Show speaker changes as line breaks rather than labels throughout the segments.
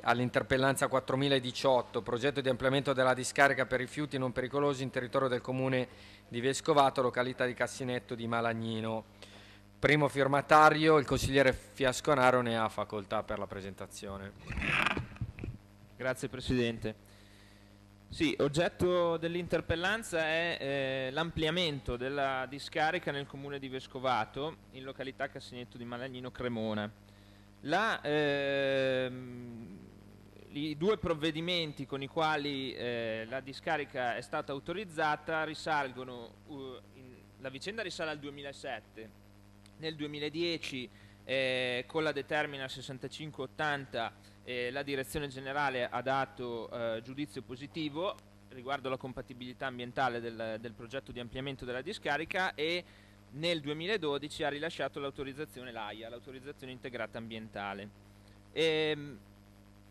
All'interpellanza 4018, progetto di ampliamento della discarica per rifiuti non pericolosi in territorio del comune di Vescovato, località di Cassinetto di Malagnino. Primo firmatario, il consigliere Fiasconaro ne ha facoltà per la presentazione. Grazie Presidente. Sì, oggetto dell'interpellanza è eh, l'ampliamento della discarica nel comune di Vescovato, in località Cassinetto di Malagnino Cremona la, ehm, I due provvedimenti con i quali eh, la discarica è stata autorizzata risalgono, uh, in, la vicenda risale al 2007, nel 2010 eh, con la determina 6580 eh, la direzione generale ha dato eh, giudizio positivo riguardo alla compatibilità ambientale del, del progetto di ampliamento della discarica e nel 2012 ha rilasciato l'autorizzazione l'AIA, l'autorizzazione integrata ambientale. E, ehm,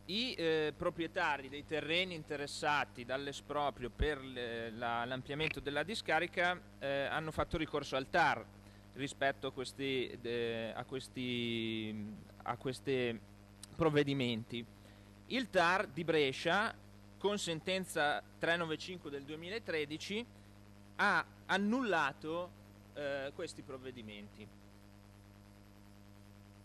I eh, proprietari dei terreni interessati dall'esproprio per l'ampliamento la, della discarica eh, hanno fatto ricorso al TAR rispetto a questi, eh, a questi, a questi provvedimenti. Il TAR di Brescia, con sentenza 395 del 2013, ha annullato eh, questi provvedimenti.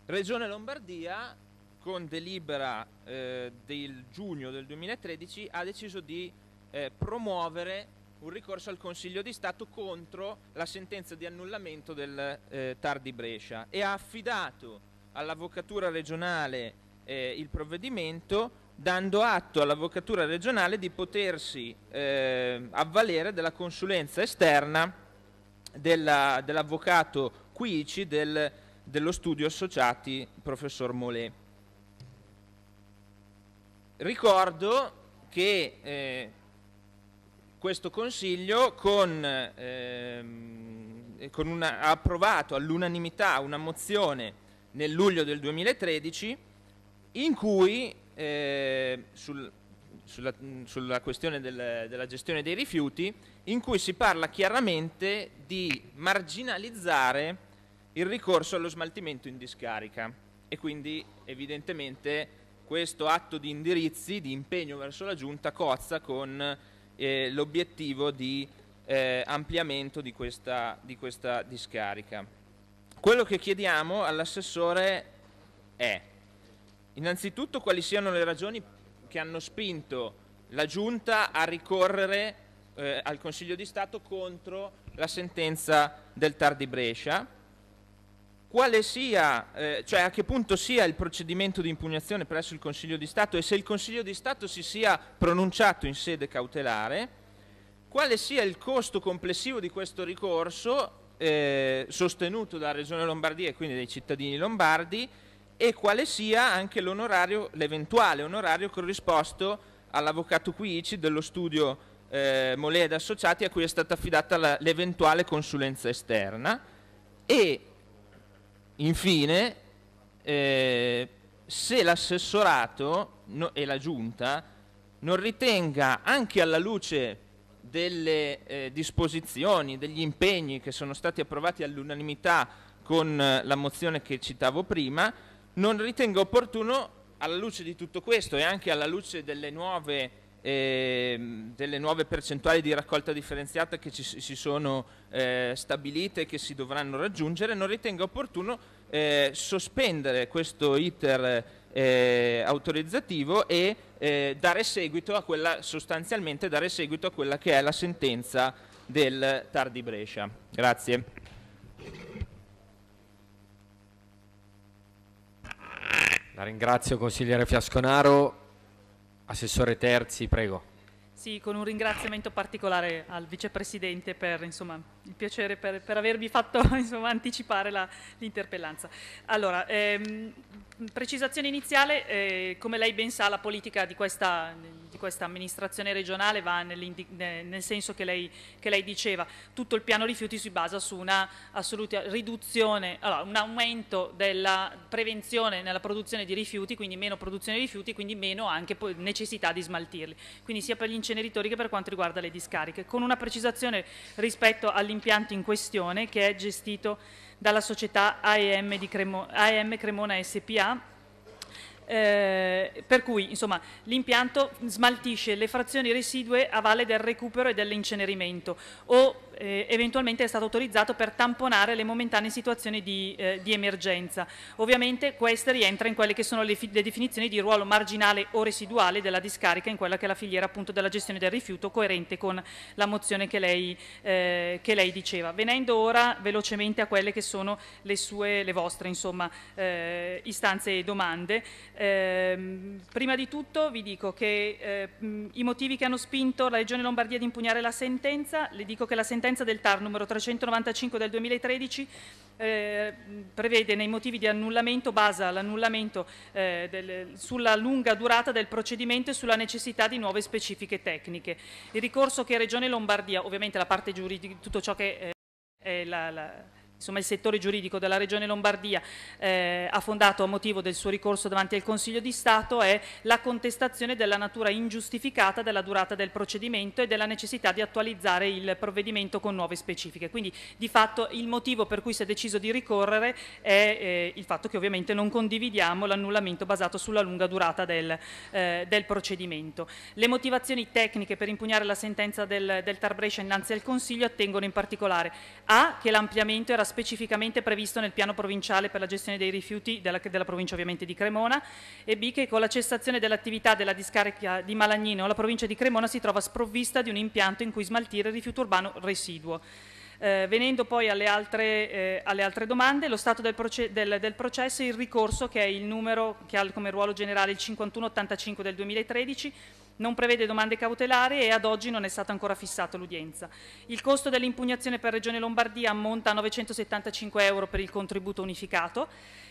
Regione Lombardia, con delibera eh, del giugno del 2013, ha deciso di eh, promuovere un ricorso al Consiglio di Stato contro la sentenza di annullamento del eh, TAR di Brescia e ha affidato all'Avvocatura regionale eh, il provvedimento dando atto all'Avvocatura regionale di potersi eh, avvalere della consulenza esterna della, dell'avvocato Quici del, dello studio associati professor Molè. Ricordo che eh, questo Consiglio con, ehm, con una, ha approvato all'unanimità una mozione nel luglio del 2013 in cui eh, sul, sulla, sulla questione del, della gestione dei rifiuti, in cui si parla chiaramente di marginalizzare il ricorso allo smaltimento in discarica e quindi evidentemente questo atto di indirizzi, di impegno verso la giunta cozza con eh, l'obiettivo di eh, ampliamento di questa, di questa discarica. Quello che chiediamo all'assessore è innanzitutto quali siano le ragioni che hanno spinto la Giunta a ricorrere eh, al Consiglio di Stato contro la sentenza del TAR di Brescia, sia, eh, cioè a che punto sia il procedimento di impugnazione presso il Consiglio di Stato e se il Consiglio di Stato si sia pronunciato in sede cautelare, quale sia il costo complessivo di questo ricorso eh, sostenuto dalla Regione Lombardia e quindi dai cittadini lombardi e quale sia anche l'eventuale onorario corrisposto all'avvocato Quici dello studio eh, Molea ed Associati a cui è stata affidata l'eventuale consulenza esterna e infine eh, se l'assessorato no, e la giunta non ritenga anche alla luce delle eh, disposizioni, degli impegni che sono stati approvati all'unanimità con eh, la mozione che citavo prima, non ritengo opportuno, alla luce di tutto questo e anche alla luce delle nuove, eh, delle nuove percentuali di raccolta differenziata che ci, si sono eh, stabilite e che si dovranno raggiungere, non ritengo opportuno eh, sospendere questo iter eh, autorizzativo e eh, dare seguito a quella, sostanzialmente dare seguito a quella che è la sentenza del Tardi Brescia. Grazie. La ringrazio consigliere Fiasconaro. Assessore Terzi, prego.
Sì, con un ringraziamento particolare al Vicepresidente per insomma, il piacere per, per avermi fatto insomma, anticipare l'interpellanza. Allora, ehm, precisazione iniziale, eh, come lei ben sa la politica di questa, di questa amministrazione regionale va nel senso che lei, che lei, diceva, tutto il piano rifiuti si basa su una assoluta riduzione, allora, un aumento della prevenzione nella produzione di rifiuti, quindi meno produzione di rifiuti, quindi meno anche necessità di smaltirli, quindi sia per gli inceneritori che per quanto riguarda le discariche, con una precisazione rispetto all'impianto in questione che è gestito dalla società AEM, Cremo, AEM Cremona SPA eh, per cui l'impianto smaltisce le frazioni residue a valle del recupero e dell'incenerimento o eh, eventualmente è stato autorizzato per tamponare le momentanee situazioni di, eh, di emergenza. Ovviamente questa rientra in quelle che sono le, le, definizioni di ruolo marginale o residuale della discarica in quella che è la filiera appunto della gestione del rifiuto coerente con la mozione che lei, eh, che lei diceva. Venendo ora velocemente a quelle che sono le sue, le vostre insomma, eh, istanze e domande, ehm, prima di tutto vi dico che eh, i motivi che hanno spinto la Regione Lombardia ad impugnare la sentenza, le dico che la sentenza sentenza del TAR numero 395 del 2013 eh, prevede nei motivi di annullamento, basa l'annullamento eh, sulla lunga durata del procedimento e sulla necessità di nuove specifiche tecniche. Il ricorso che Regione Lombardia, ovviamente la parte giuridica, tutto ciò che eh, è la, la Insomma, il settore giuridico della Regione Lombardia eh, ha fondato a motivo del suo ricorso davanti al Consiglio di Stato è la contestazione della natura ingiustificata della durata del procedimento e della necessità di attualizzare il provvedimento con nuove specifiche. Quindi di fatto il motivo per cui si è deciso di ricorrere è eh, il fatto che ovviamente non condividiamo l'annullamento basato sulla lunga durata del, eh, del, procedimento. Le motivazioni tecniche per impugnare la sentenza del, del Tar Brescia innanzi al Consiglio attengono in particolare a che l'ampliamento era specificamente previsto nel piano provinciale per la gestione dei rifiuti della, della provincia ovviamente di Cremona e B che con la cessazione dell'attività della discarica di Malagnino la provincia di Cremona si trova sprovvista di un impianto in cui smaltire il rifiuto urbano residuo. Eh, venendo poi alle altre, eh, alle altre, domande, lo stato del, proce del, del processo e il ricorso che, è il numero, che ha come ruolo generale il 5185 del 2013 non prevede domande cautelari e ad oggi non è stata ancora fissata l'udienza. Il costo dell'impugnazione per Regione Lombardia ammonta a 975 euro per il contributo unificato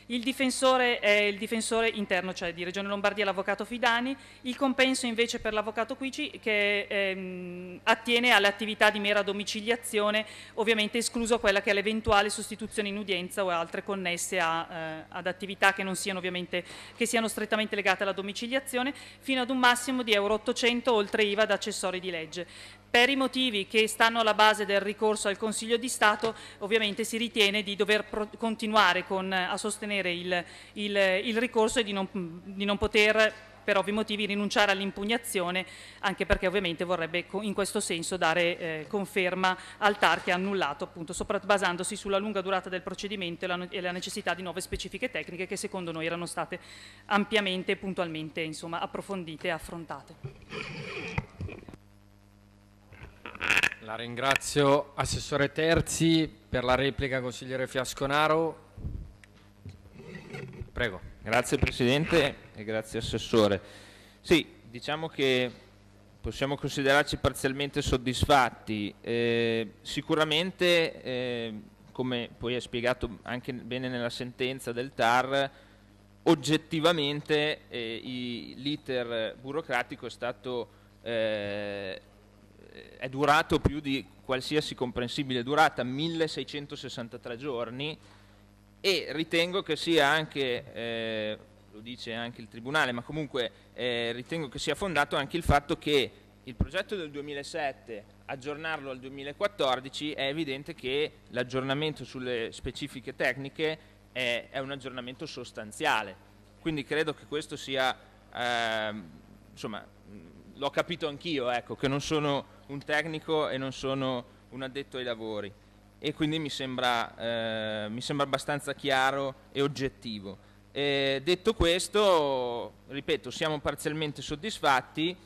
il difensore è il difensore interno, cioè di Regione Lombardia, l'avvocato Fidani, il compenso invece per l'avvocato Quici che ehm, attiene alle attività di mera domiciliazione, ovviamente escluso quella che è l'eventuale sostituzione in udienza o altre connesse a, eh, ad attività che non siano ovviamente, che siano strettamente legate alla domiciliazione, fino ad un massimo di Euro 800 oltre IVA ad accessori di legge. Per i motivi che stanno alla base del ricorso al Consiglio di Stato, ovviamente si ritiene di dover pro- continuare con, a sostenere il, il, il, ricorso e di non, di non poter per ovvi motivi rinunciare all'impugnazione, anche perché ovviamente vorrebbe in questo senso dare eh, conferma al TAR che ha annullato, appunto, basandosi sulla lunga durata del procedimento e la, e la, necessità di nuove specifiche tecniche che secondo noi erano state ampiamente e puntualmente insomma, approfondite e affrontate.
La ringrazio Assessore Terzi per la replica Consigliere Fiasconaro. Prego. Grazie Presidente e grazie Assessore. Sì, diciamo che possiamo considerarci parzialmente soddisfatti. Eh, sicuramente, eh, come poi è spiegato anche bene nella sentenza del TAR, oggettivamente eh, l'iter burocratico è stato eh, eh, è durato più di qualsiasi comprensibile durata, 1663 giorni, e ritengo che sia anche, eh, lo dice anche il Tribunale, ma comunque eh, ritengo che sia fondato anche il fatto che il progetto del 2007, aggiornarlo al 2014, è evidente che l'aggiornamento sulle specifiche tecniche è, è, un aggiornamento sostanziale. Quindi credo che questo sia, eh, insomma, l'ho capito anch'io, ecco, che non sono un tecnico e non sono un addetto ai lavori e quindi mi sembra, eh, mi sembra abbastanza chiaro e oggettivo. E detto questo, ripeto, siamo parzialmente soddisfatti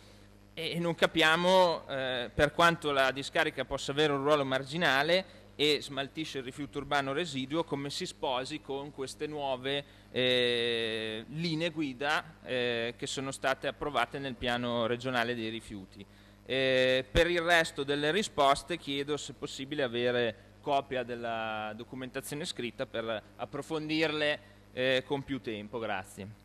e non capiamo eh, per quanto la discarica possa avere un ruolo marginale e smaltisce il rifiuto urbano residuo, come si sposi con queste nuove eh, linee guida eh, che sono state approvate nel piano regionale dei rifiuti. Eh, per il resto delle risposte chiedo se è possibile avere copia della documentazione scritta per approfondirle eh, con più tempo. Grazie.